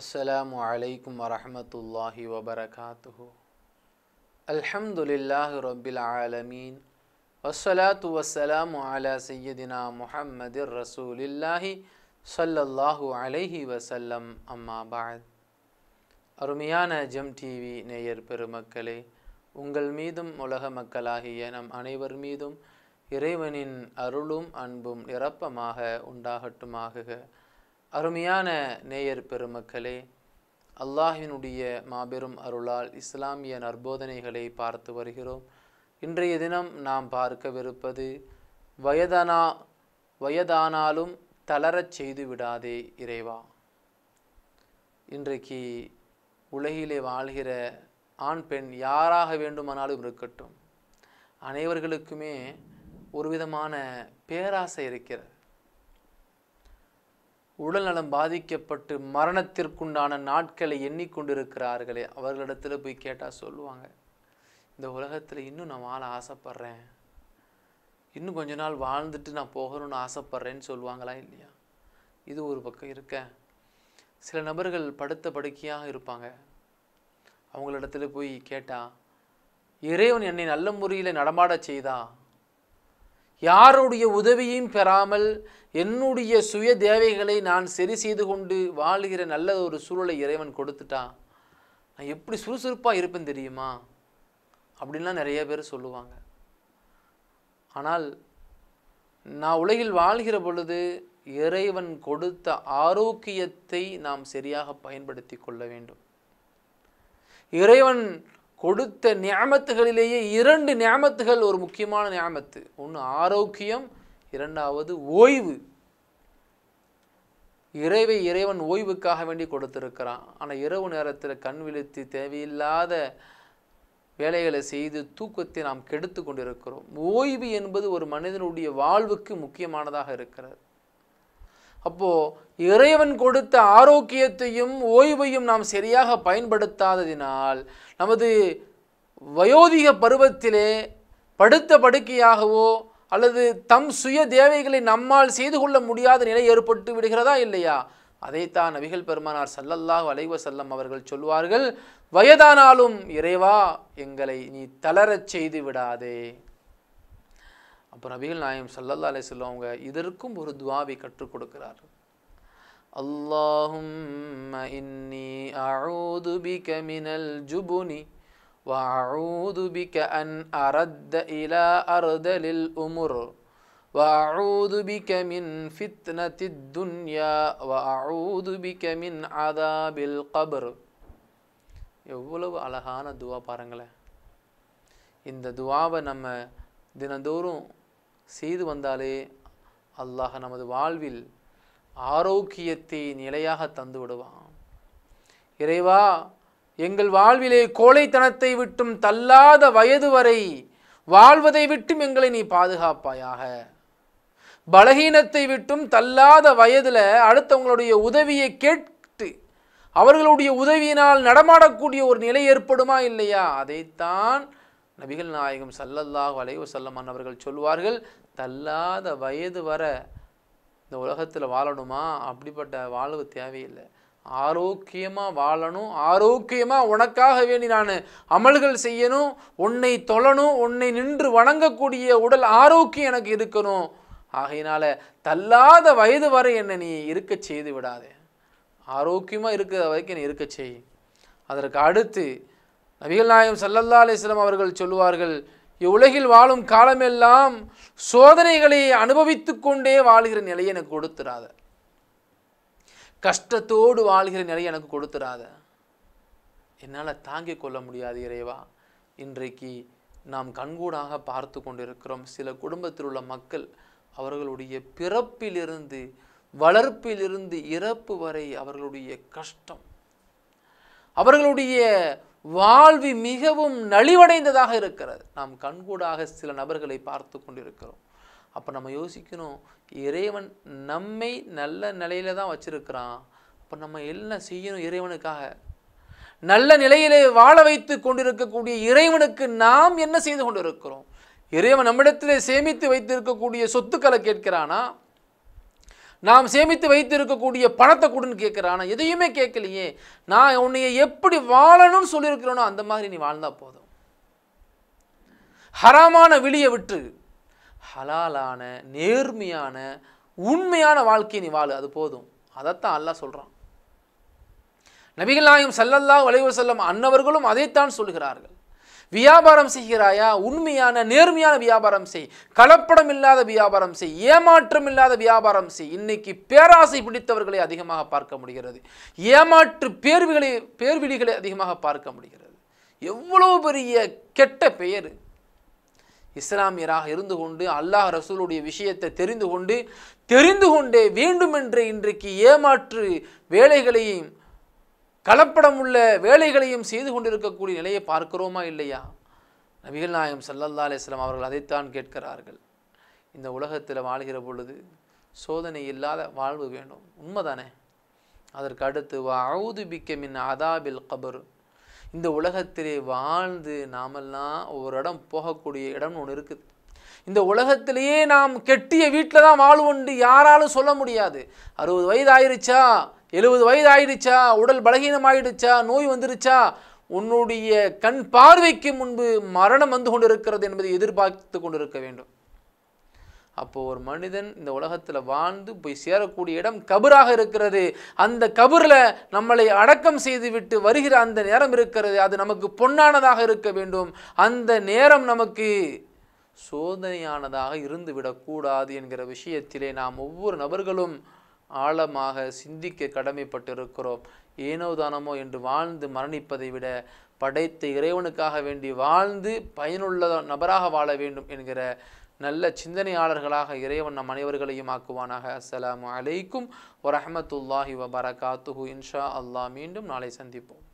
அஸ்ஸலாம் வலைக்கம் வரமத்துல்லாஹி வபரகாத்து அல்ஹம்துலில்லாஹ் ரபில் ஆலமீன் வசலாத்து வசலாம் அலா சையதினா முஹம்மது ரசூலில்லாஹி சல்லல்லாஹு அலைஹி வசல்லம் அம்மா பாத் அருமையான ஜெம் டிவி நேயர் பெருமக்களே உங்கள் மீதும் உலக மக்களாகிய நம் அனைவர் மீதும் இறைவனின் அருளும் அன்பும் நிரப்பமாக உண்டாகட்டுமாகுக அருமையான நேயர் பெருமக்களே அல்லாஹினுடைய மாபெரும் அருளால் இஸ்லாமிய நற்போதனைகளை பார்த்து வருகிறோம் இன்றைய தினம் நாம் பார்க்கவிருப்பது வயதானா வயதானாலும் தளரச் செய்து விடாதே இறைவா இன்றைக்கு உலகிலே வாழ்கிற ஆண் பெண் யாராக வேண்டுமானாலும் இருக்கட்டும் அனைவர்களுக்குமே ஒரு விதமான பேராசை இருக்கிறது உடல்நலம் பாதிக்கப்பட்டு மரணத்திற்குண்டான நாட்களை எண்ணிக்கொண்டிருக்கிறார்களே அவர்களிடத்தில் போய் கேட்டால் சொல்லுவாங்க இந்த உலகத்தில் இன்னும் நான் வாழ ஆசைப்பட்றேன் இன்னும் கொஞ்ச நாள் வாழ்ந்துட்டு நான் போகணும்னு ஆசைப்பட்றேன்னு சொல்லுவாங்களா இல்லையா இது ஒரு பக்கம் இருக்க சில நபர்கள் படுத்த படுக்கையாக இருப்பாங்க அவங்களிடத்துல போய் கேட்டால் இறைவன் என்னை நல்ல முறையில் நடமாட செய்தா யாருடைய உதவியும் பெறாமல் என்னுடைய சுய தேவைகளை நான் சரி செய்து கொண்டு வாழ்கிற நல்ல ஒரு சூழலை இறைவன் கொடுத்துட்டான் நான் எப்படி சுறுசுறுப்பாக இருப்பேன் தெரியுமா அப்படின்லாம் நிறைய பேர் சொல்லுவாங்க ஆனால் நான் உலகில் வாழ்கிற பொழுது இறைவன் கொடுத்த ஆரோக்கியத்தை நாம் சரியாக பயன்படுத்தி கொள்ள வேண்டும் இறைவன் கொடுத்த ஞாபத்துகளிலேயே இரண்டு ஞாபத்துகள் ஒரு முக்கியமான நியமத்து ஒன்று ஆரோக்கியம் இரண்டாவது ஓய்வு இறைவை இறைவன் ஓய்வுக்காக வேண்டி கொடுத்திருக்கிறான் ஆனால் இரவு நேரத்தில் கண் விழித்து தேவையில்லாத வேலைகளை செய்து தூக்கத்தை நாம் கெடுத்து கொண்டிருக்கிறோம் ஓய்வு என்பது ஒரு மனிதனுடைய வாழ்வுக்கு முக்கியமானதாக இருக்கிறது அப்போது இறைவன் கொடுத்த ஆரோக்கியத்தையும் ஓய்வையும் நாம் சரியாக பயன்படுத்தாததினால் நமது வயோதிக பருவத்திலே படுத்த படுக்கையாகவோ அல்லது தம் சுய தேவைகளை நம்மால் செய்து கொள்ள முடியாத நிலை ஏற்பட்டு விடுகிறதா இல்லையா அதைத்தான் நபிகள் பெருமானார் சல்லல்லாஹ் வலைவ செல்லம் அவர்கள் சொல்வார்கள் வயதானாலும் இறைவா எங்களை நீ தளரச் செய்து விடாதே அப்போ நபிகள் நாயம் சல்லல்லா அலே செல்லம் அவங்க இதற்கும் ஒரு துவாவை கற்றுக் கொடுக்கிறார் அல்லாஹும் இன்னி அழூது பிக மினல் ஜுபுனி وأعوذ بك أن أرد إلى أرذل الأمور وأعوذ بك من فتنة الدنيا وأعوذ بك من عذاب القبر எவ்வளவு அழகான துவா பாருங்களேன் இந்த துவாவை நம்ம தினந்தோறும் செய்து வந்தாலே அல்லாஹ் நமது வாழ்வில் ஆரோக்கியத்தை நிலையாக தந்து விடுவான் இறைவா எங்கள் வாழ்விலே கோழைத்தனத்தை விட்டும் தள்ளாத வயது வரை வாழ்வதை விட்டும் எங்களை நீ பாதுகாப்பாயாக பலகீனத்தை விட்டும் தள்ளாத வயதில் அடுத்தவங்களுடைய உதவியை கேட்டு அவர்களுடைய உதவியினால் நடமாடக்கூடிய ஒரு நிலை ஏற்படுமா இல்லையா அதைத்தான் நபிகள் நாயகம் சல்லல்லாஹ் வளைவு சல்லமான் அவர்கள் சொல்வார்கள் தள்ளாத வயது வர இந்த உலகத்தில் வாழணுமா அப்படிப்பட்ட வாழ்வு தேவையில்லை ஆரோக்கியமாக வாழணும் ஆரோக்கியமாக உனக்காக வேண்டி நான் அமல்கள் செய்யணும் உன்னை தொழணும் உன்னை நின்று வணங்கக்கூடிய உடல் ஆரோக்கியம் எனக்கு இருக்கணும் ஆகையினால தள்ளாத வயது வரை என்னை நீ இருக்க செய்து விடாதே ஆரோக்கியமாக இருக்கிற வரைக்கும் என்னை இருக்க செய் அதற்கு அடுத்து நபிகள் நாயம் சல்லல்லா அலிஸ்லாம் அவர்கள் சொல்லுவார்கள் இவ்வுலகில் வாழும் காலமெல்லாம் சோதனைகளை அனுபவித்து கொண்டே வாழ்கிற நிலையை எனக்கு கொடுத்துடாத கஷ்டத்தோடு வாழ்கிற நிலை எனக்கு கொடுத்துடாத என்னால் தாங்கிக் கொள்ள முடியாது இறைவா இன்றைக்கு நாம் கண்கூடாக பார்த்து கொண்டிருக்கிறோம் சில குடும்பத்தில் உள்ள மக்கள் அவர்களுடைய பிறப்பிலிருந்து வளர்ப்பிலிருந்து இறப்பு வரை அவர்களுடைய கஷ்டம் அவர்களுடைய வாழ்வு மிகவும் நலிவடைந்ததாக இருக்கிறது நாம் கண்கூடாக சில நபர்களை பார்த்து கொண்டிருக்கிறோம் அப்போ நம்ம யோசிக்கணும் இறைவன் நம்மை நல்ல நிலையில தான் வச்சுருக்கிறான் அப்போ நம்ம என்ன செய்யணும் இறைவனுக்காக நல்ல நிலையிலே வாழ வைத்து கொண்டிருக்கக்கூடிய இறைவனுக்கு நாம் என்ன செய்து கொண்டிருக்கிறோம் இறைவன் நம்மிடத்திலே சேமித்து வைத்திருக்கக்கூடிய சொத்துக்களை கேட்கிறானா நாம் சேமித்து வைத்திருக்கக்கூடிய பணத்தை கொடுன்னு கேட்குறானா எதையுமே கேட்கலையே நான் உன்னைய எப்படி வாழணும்னு சொல்லியிருக்கிறேனோ அந்த மாதிரி நீ வாழ்ந்தால் போதும் ஹராமான விழியை விட்டு ஹலாலான நேர்மையான உண்மையான வாழ்க்கையை நீ வாழு அது போதும் அதைத்தான் அல்லா சொல்கிறான் நபிகள் நாயகம் செல்லல்லா வளைவு செல்லும் அன்னவர்களும் அதைத்தான் சொல்கிறார்கள் வியாபாரம் செய்கிறாயா உண்மையான நேர்மையான வியாபாரம் செய் கலப்படம் இல்லாத வியாபாரம் செய் ஏமாற்றம் இல்லாத வியாபாரம் செய் இன்னைக்கு பேராசை பிடித்தவர்களை அதிகமாக பார்க்க முடிகிறது ஏமாற்று பேர்விகளை பேர்விழிகளை அதிகமாக பார்க்க முடிகிறது எவ்வளோ பெரிய கெட்ட பெயர் இஸ்லாமியராக இருந்து கொண்டு அல்லாஹ் ரசூலுடைய விஷயத்தை தெரிந்து கொண்டு தெரிந்து கொண்டே வேண்டுமென்று இன்றைக்கு ஏமாற்று வேலைகளையும் கலப்படமுள்ள வேலைகளையும் செய்து கொண்டிருக்கக்கூடிய நிலையை பார்க்கிறோமா இல்லையா நபிகள் நாயம் சல்லல்லா அலிஸ்லாம் அவர்கள் அதைத்தான் கேட்கிறார்கள் இந்த உலகத்தில் வாழ்கிற பொழுது சோதனை இல்லாத வாழ்வு வேண்டும் உண்மைதானே அதற்கு அடுத்து வவுது பிக்க மின் அதாபில் கபர் இந்த உலகத்திலே வாழ்ந்து நாமெல்லாம் ஒரு இடம் போகக்கூடிய இடம்னு ஒன்று இருக்குது இந்த உலகத்திலேயே நாம் கெட்டிய வீட்டில் தான் வாழ்வுண்டு யாராலும் சொல்ல முடியாது அறுபது வயது ஆயிடுச்சா எழுபது வயது ஆயிடுச்சா உடல் பலகீனம் ஆயிடுச்சா நோய் வந்துருச்சா உன்னுடைய கண் பார்வைக்கு முன்பு மரணம் வந்து கொண்டிருக்கிறது என்பதை எதிர்பார்த்து கொண்டிருக்க வேண்டும் அப்போது ஒரு மனிதன் இந்த உலகத்தில் வாழ்ந்து போய் சேரக்கூடிய இடம் கபராக இருக்கிறது அந்த கபரில் நம்மளை அடக்கம் செய்துவிட்டு வருகிற அந்த நேரம் இருக்கிறது அது நமக்கு பொன்னானதாக இருக்க வேண்டும் அந்த நேரம் நமக்கு சோதனையானதாக இருந்துவிடக்கூடாது என்கிற விஷயத்திலே நாம் ஒவ்வொரு நபர்களும் ஆழமாக சிந்திக்க கடமைப்பட்டிருக்கிறோம் ஏனோ தானமோ என்று வாழ்ந்து மரணிப்பதை விட படைத்த இறைவனுக்காக வேண்டி வாழ்ந்து பயனுள்ள நபராக வாழ வேண்டும் என்கிற நல்ல சிந்தனையாளர்களாக இறைவன் நம் அனைவர்களையும் ஆக்குவானாக அஸ்லாம் அலைக்கும் வரமத்துல்லாஹி வபரகாத்துஹு இன்ஷா அல்லாஹ் மீண்டும் நாளை சந்திப்போம்